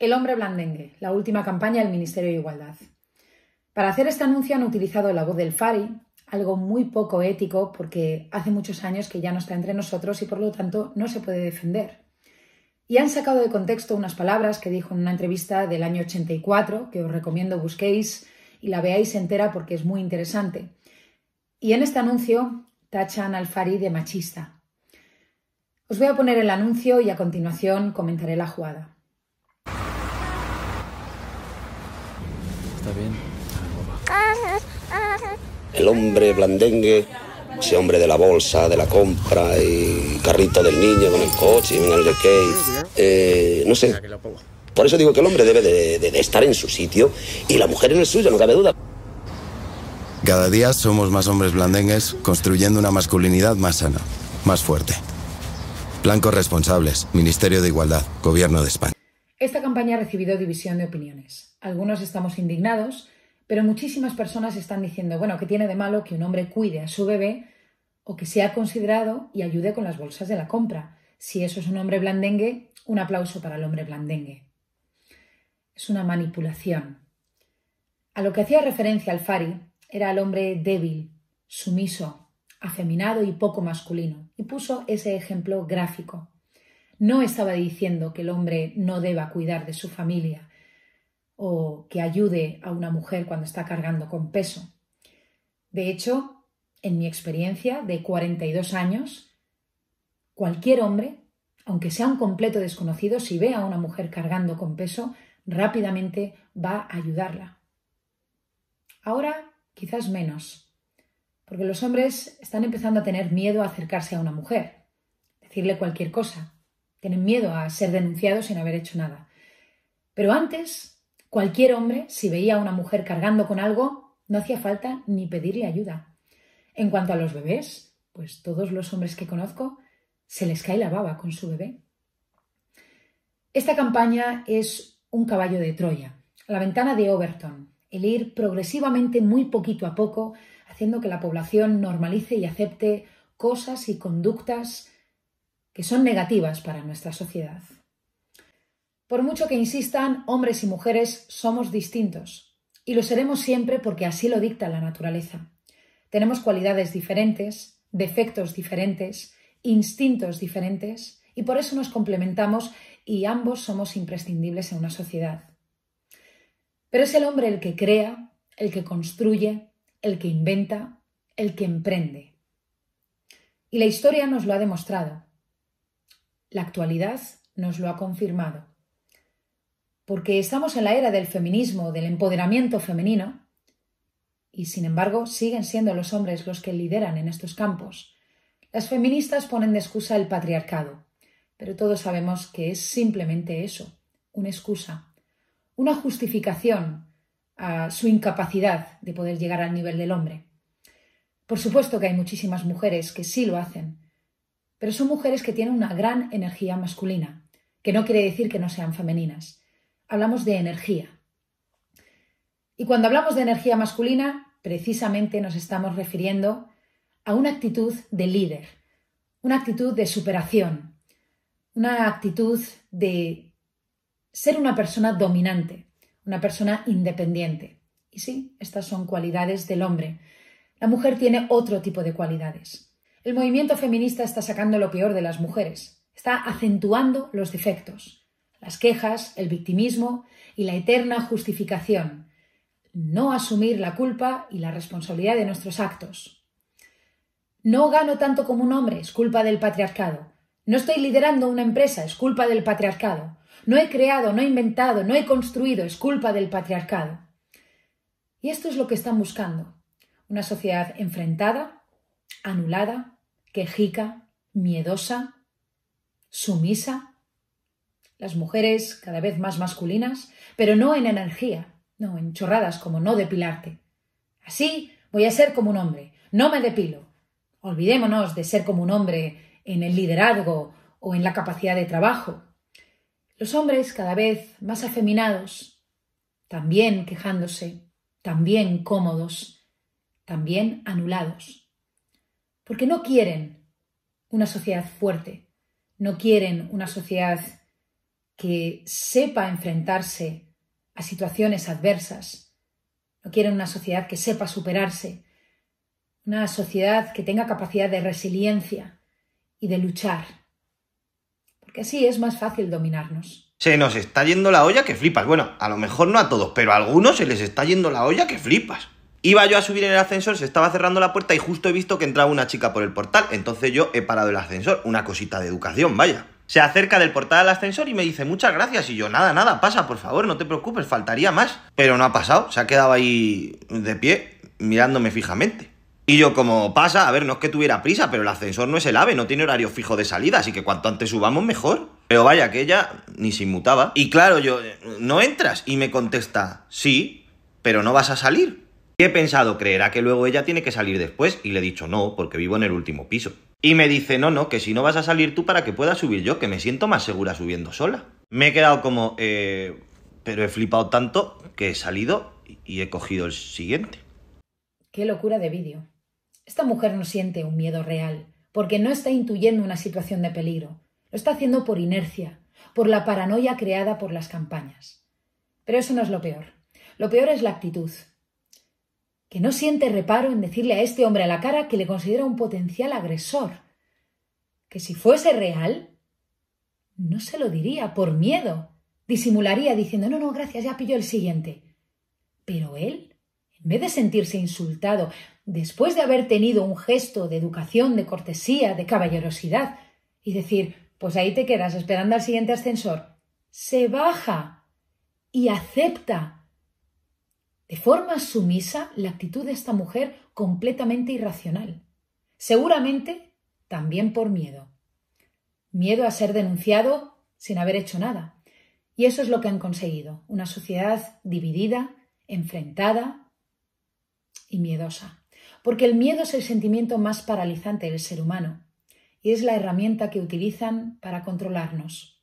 El hombre blandengue, la última campaña del Ministerio de Igualdad. Para hacer este anuncio han utilizado la voz del Fari, algo muy poco ético porque hace muchos años que ya no está entre nosotros y por lo tanto no se puede defender. Y han sacado de contexto unas palabras que dijo en una entrevista del año 84, que os recomiendo busquéis y la veáis entera porque es muy interesante. Y en este anuncio tachan al Fari de machista. Os voy a poner el anuncio y a continuación comentaré la jugada. Está El hombre blandengue, ese hombre de la bolsa, de la compra, y carrito del niño con el coche, y el de eh, no sé. Por eso digo que el hombre debe de, estar en su sitio y la mujer en el suyo, no cabe duda. Cada día somos más hombres blandengues construyendo una masculinidad más sana, más fuerte. Blancos responsables, Ministerio de Igualdad, Gobierno de España. Esta campaña ha recibido división de opiniones. Algunos estamos indignados, pero muchísimas personas están diciendo, bueno, ¿qué tiene de malo que un hombre cuide a su bebé o que sea considerado y ayude con las bolsas de la compra? Si eso es un hombre blandengue, un aplauso para el hombre blandengue. Es una manipulación. A lo que hacía referencia Alfari era al hombre débil, sumiso, afeminado y poco masculino, y puso ese ejemplo gráfico. No estaba diciendo que el hombre no deba cuidar de su familia, o que ayude a una mujer cuando está cargando con peso. De hecho, en mi experiencia de 42 años, cualquier hombre, aunque sea un completo desconocido, si ve a una mujer cargando con peso, rápidamente va a ayudarla. Ahora, quizás menos, porque los hombres están empezando a tener miedo a acercarse a una mujer, decirle cualquier cosa, tienen miedo a ser denunciados sin haber hecho nada. Pero antes Cualquier hombre, si veía a una mujer cargando con algo, no hacía falta ni pedirle ayuda. En cuanto a los bebés, pues todos los hombres que conozco se les cae la baba con su bebé. Esta campaña es un caballo de Troya, la ventana de Overton, el ir progresivamente muy poquito a poco, haciendo que la población normalice y acepte cosas y conductas que son negativas para nuestra sociedad. Por mucho que insistan, hombres y mujeres somos distintos, y lo seremos siempre porque así lo dicta la naturaleza. Tenemos cualidades diferentes, defectos diferentes, instintos diferentes, y por eso nos complementamos y ambos somos imprescindibles en una sociedad. Pero es el hombre el que crea, el que construye, el que inventa, el que emprende. Y la historia nos lo ha demostrado. La actualidad nos lo ha confirmado porque estamos en la era del feminismo, del empoderamiento femenino, y sin embargo siguen siendo los hombres los que lideran en estos campos. Las feministas ponen de excusa el patriarcado, pero todos sabemos que es simplemente eso, una excusa, una justificación a su incapacidad de poder llegar al nivel del hombre. Por supuesto que hay muchísimas mujeres que sí lo hacen, pero son mujeres que tienen una gran energía masculina, que no quiere decir que no sean femeninas hablamos de energía. Y cuando hablamos de energía masculina, precisamente nos estamos refiriendo a una actitud de líder, una actitud de superación, una actitud de ser una persona dominante, una persona independiente. Y sí, estas son cualidades del hombre. La mujer tiene otro tipo de cualidades. El movimiento feminista está sacando lo peor de las mujeres, está acentuando los defectos, las quejas, el victimismo y la eterna justificación, no asumir la culpa y la responsabilidad de nuestros actos. No gano tanto como un hombre, es culpa del patriarcado. No estoy liderando una empresa, es culpa del patriarcado. No he creado, no he inventado, no he construido, es culpa del patriarcado. Y esto es lo que están buscando. Una sociedad enfrentada, anulada, quejica, miedosa, sumisa, las mujeres cada vez más masculinas, pero no en energía, no en chorradas como no depilarte. Así voy a ser como un hombre, no me depilo. Olvidémonos de ser como un hombre en el liderazgo o en la capacidad de trabajo. Los hombres cada vez más afeminados, también quejándose, también cómodos, también anulados. Porque no quieren una sociedad fuerte, no quieren una sociedad que sepa enfrentarse a situaciones adversas. No quieren una sociedad que sepa superarse, una sociedad que tenga capacidad de resiliencia y de luchar. Porque así es más fácil dominarnos. Se nos está yendo la olla que flipas. Bueno, a lo mejor no a todos, pero a algunos se les está yendo la olla que flipas. Iba yo a subir en el ascensor, se estaba cerrando la puerta y justo he visto que entraba una chica por el portal. Entonces yo he parado el ascensor. Una cosita de educación, vaya se acerca del portal al ascensor y me dice muchas gracias. Y yo, nada, nada, pasa, por favor, no te preocupes, faltaría más. Pero no ha pasado, se ha quedado ahí de pie, mirándome fijamente. Y yo, como pasa, a ver, no es que tuviera prisa, pero el ascensor no es el AVE, no tiene horario fijo de salida, así que cuanto antes subamos, mejor. Pero vaya, que ella ni se inmutaba. Y claro, yo, ¿no entras? Y me contesta, sí, pero no vas a salir. Y he pensado, creerá que luego ella tiene que salir después, y le he dicho no, porque vivo en el último piso. Y me dice, no, no, que si no vas a salir tú para que pueda subir yo, que me siento más segura subiendo sola. Me he quedado como, eh, pero he flipado tanto que he salido y he cogido el siguiente. Qué locura de vídeo. Esta mujer no siente un miedo real, porque no está intuyendo una situación de peligro. Lo está haciendo por inercia, por la paranoia creada por las campañas. Pero eso no es lo peor. Lo peor es la actitud, que no siente reparo en decirle a este hombre a la cara que le considera un potencial agresor, que si fuese real, no se lo diría por miedo, disimularía diciendo no, no, gracias, ya pillo el siguiente. Pero él, en vez de sentirse insultado, después de haber tenido un gesto de educación, de cortesía, de caballerosidad, y decir pues ahí te quedas esperando al siguiente ascensor, se baja y acepta de forma sumisa, la actitud de esta mujer completamente irracional. Seguramente también por miedo. Miedo a ser denunciado sin haber hecho nada. Y eso es lo que han conseguido. Una sociedad dividida, enfrentada y miedosa. Porque el miedo es el sentimiento más paralizante del ser humano y es la herramienta que utilizan para controlarnos.